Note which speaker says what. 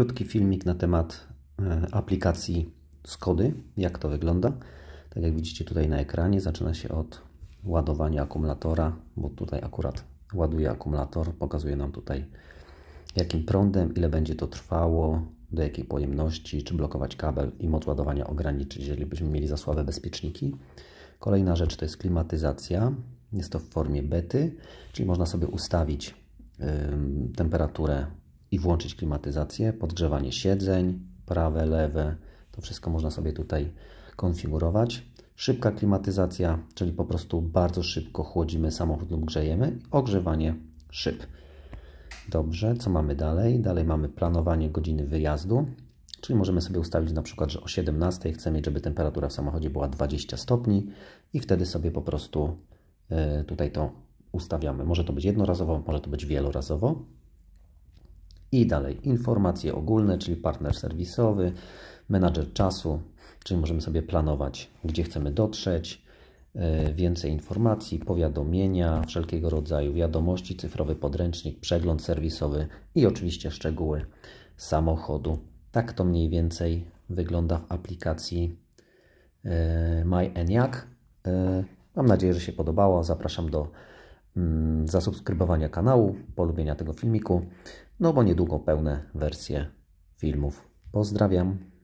Speaker 1: Krótki filmik na temat e, aplikacji Skody, jak to wygląda. Tak jak widzicie tutaj na ekranie, zaczyna się od ładowania akumulatora, bo tutaj akurat ładuje akumulator, pokazuje nam tutaj jakim prądem, ile będzie to trwało, do jakiej pojemności, czy blokować kabel i moc ładowania ograniczyć, jeżeli byśmy mieli za słabe bezpieczniki. Kolejna rzecz to jest klimatyzacja. Jest to w formie bety, czyli można sobie ustawić temperaturę i włączyć klimatyzację, podgrzewanie siedzeń, prawe, lewe. To wszystko można sobie tutaj konfigurować. Szybka klimatyzacja, czyli po prostu bardzo szybko chłodzimy samochód lub grzejemy. Ogrzewanie szyb. Dobrze, co mamy dalej? Dalej mamy planowanie godziny wyjazdu, czyli możemy sobie ustawić na przykład, że o 17 chcemy, żeby temperatura w samochodzie była 20 stopni i wtedy sobie po prostu y, tutaj to ustawiamy. Może to być jednorazowo, może to być wielorazowo. I dalej informacje ogólne, czyli partner serwisowy, menadżer czasu, czyli możemy sobie planować, gdzie chcemy dotrzeć, e, więcej informacji, powiadomienia, wszelkiego rodzaju wiadomości, cyfrowy podręcznik, przegląd serwisowy i oczywiście szczegóły samochodu. Tak to mniej więcej wygląda w aplikacji e, MyEniac. E, mam nadzieję, że się podobało. Zapraszam do Mm, zasubskrybowania kanału, polubienia tego filmiku, no bo niedługo pełne wersje filmów. Pozdrawiam.